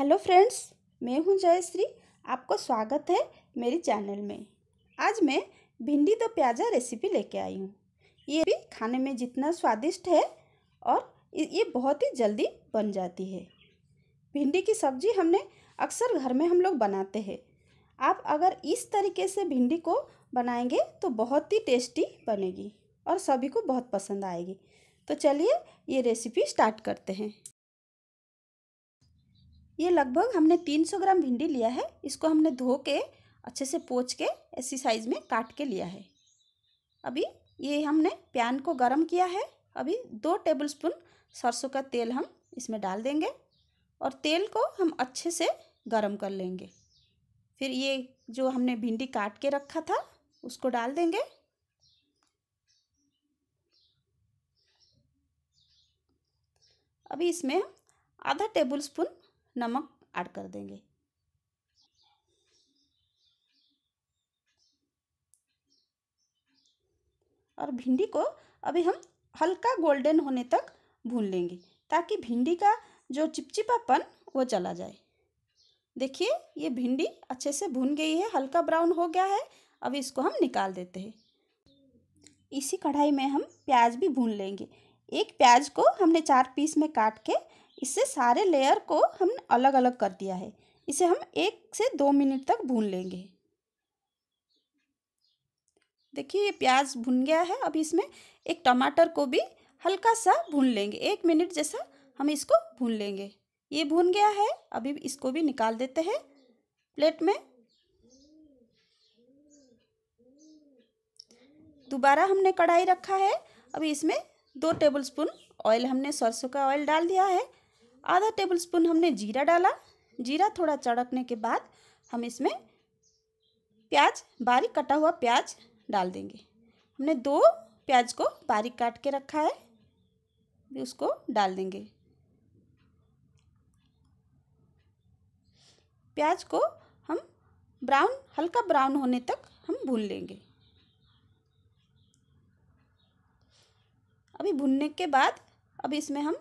hello friends मैं हूं जयश्री आपको स्वागत है मेरे चैनल में आज मैं भिंडी दो प्याजा रेसिपी लेके आई हूं ये भी खाने में जितना स्वादिष्ट है और ये बहुत ही जल्दी बन जाती है भिंडी की सब्ज़ी हमने अक्सर घर में हम लोग बनाते हैं आप अगर इस तरीके से भिंडी को बनाएंगे तो बहुत ही टेस्टी बनेगी और सभी को बहुत पसंद आएगी तो चलिए ये रेसिपी स्टार्ट करते हैं ये लगभग हमने 300 ग्राम भिंडी लिया है इसको हमने धो के अच्छे से पोच के ऐसी साइज़ में काट के लिया है अभी ये हमने पैन को गर्म किया है अभी दो टेबलस्पून सरसों का तेल हम इसमें डाल देंगे और तेल को हम अच्छे से गर्म कर लेंगे फिर ये जो हमने भिंडी काट के रखा था उसको डाल देंगे अभी इसमें आधा टेबल स्पून नमक ऐड कर देंगे और भिंडी को अभी हम हल्का गोल्डन होने तक भून लेंगे ताकि भिंडी का जो चिपचिपापन वो चला जाए देखिए ये भिंडी अच्छे से भून गई है हल्का ब्राउन हो गया है अब इसको हम निकाल देते हैं इसी कढ़ाई में हम प्याज भी भून लेंगे एक प्याज को हमने चार पीस में काट के इससे सारे लेयर को हमने अलग अलग कर दिया है इसे हम एक से दो मिनट तक भून लेंगे देखिए ये प्याज भुन गया है अब इसमें एक टमाटर को भी हल्का सा भून लेंगे एक मिनट जैसा हम इसको भून लेंगे ये भून गया है अभी इसको भी निकाल देते हैं प्लेट में दोबारा हमने कढ़ाई रखा है अभी इसमें दो टेबलस्पून ऑयल हमने सरसों का ऑयल डाल दिया है आधा टेबल स्पून हमने जीरा डाला जीरा थोड़ा चढ़कने के बाद हम इसमें प्याज बारीक कटा हुआ प्याज डाल देंगे हमने दो प्याज को बारीक काट के रखा है उसको डाल देंगे प्याज को हम ब्राउन हल्का ब्राउन होने तक हम भून लेंगे अभी भूनने के बाद अब इसमें हम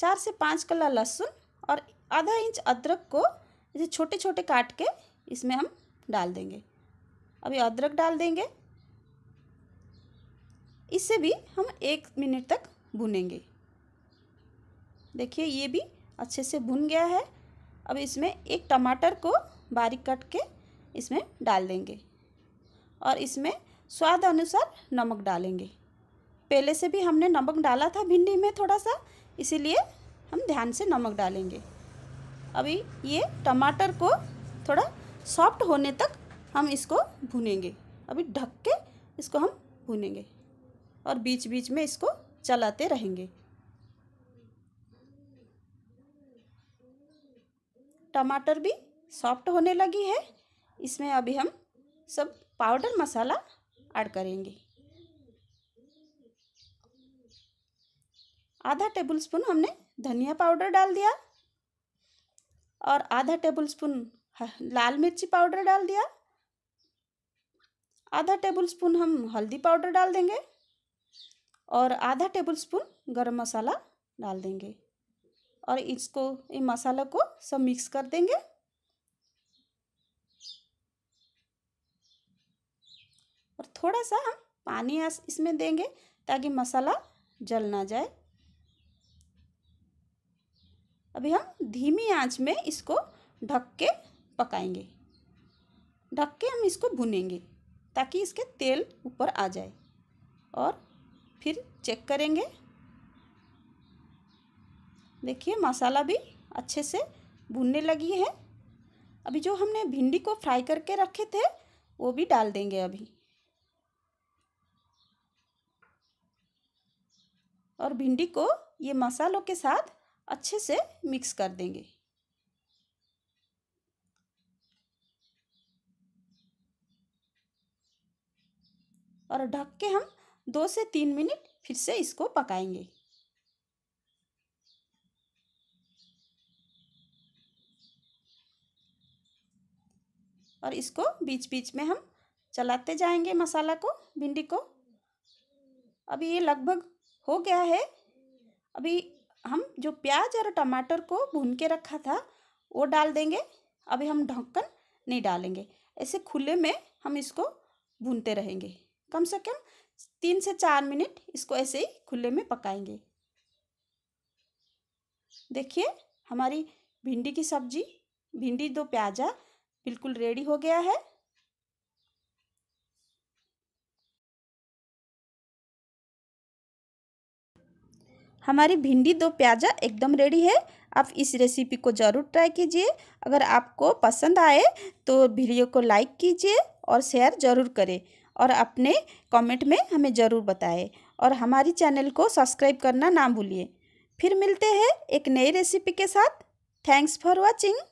चार से पाँच कला लहसुन और आधा इंच अदरक को इसे छोटे छोटे काट के इसमें हम डाल देंगे अभी अदरक डाल देंगे इससे भी हम एक मिनट तक भुनेंगे देखिए ये भी अच्छे से भुन गया है अब इसमें एक टमाटर को बारीक कट के इसमें डाल देंगे और इसमें स्वाद अनुसार नमक डालेंगे पहले से भी हमने नमक डाला था भिंडी में थोड़ा सा इसीलिए हम ध्यान से नमक डालेंगे अभी ये टमाटर को थोड़ा सॉफ्ट होने तक हम इसको भुनेंगे अभी ढक के इसको हम भुनेंगे और बीच बीच में इसको चलाते रहेंगे टमाटर भी सॉफ्ट होने लगी है इसमें अभी हम सब पाउडर मसाला ऐड करेंगे आधा टेबल स्पून हमने धनिया पाउडर डाल दिया और आधा टेबल स्पून लाल मिर्ची पाउडर डाल दिया आधा टेबल स्पून हम हल्दी पाउडर डाल देंगे और आधा टेबल स्पून गर्म मसाला डाल देंगे और इसको ये मसाला को सब मिक्स कर देंगे और थोड़ा सा हम पानी इसमें देंगे ताकि मसाला जल ना जाए अभी हम धीमी आंच में इसको ढक के पकाएंगे ढक के हम इसको भुनेंगे ताकि इसके तेल ऊपर आ जाए और फिर चेक करेंगे देखिए मसाला भी अच्छे से भुनने लगी है अभी जो हमने भिंडी को फ्राई करके रखे थे वो भी डाल देंगे अभी और भिंडी को ये मसालों के साथ अच्छे से मिक्स कर देंगे और ढक के हम दो से तीन मिनट फिर से इसको पकाएंगे और इसको बीच बीच में हम चलाते जाएंगे मसाला को भिंडी को अभी ये लगभग हो गया है अभी हम जो प्याज और टमाटर को भून के रखा था वो डाल देंगे अभी हम ढक्कन नहीं डालेंगे ऐसे खुले में हम इसको भूनते रहेंगे कम से कम तीन से चार मिनट इसको ऐसे ही खुले में पकाएंगे देखिए हमारी भिंडी की सब्जी भिंडी दो प्याजा बिल्कुल रेडी हो गया है हमारी भिंडी दो प्याजा एकदम रेडी है आप इस रेसिपी को ज़रूर ट्राई कीजिए अगर आपको पसंद आए तो वीडियो को लाइक कीजिए और शेयर ज़रूर करें और अपने कमेंट में हमें ज़रूर बताएं और हमारी चैनल को सब्सक्राइब करना ना भूलिए फिर मिलते हैं एक नई रेसिपी के साथ थैंक्स फॉर वॉचिंग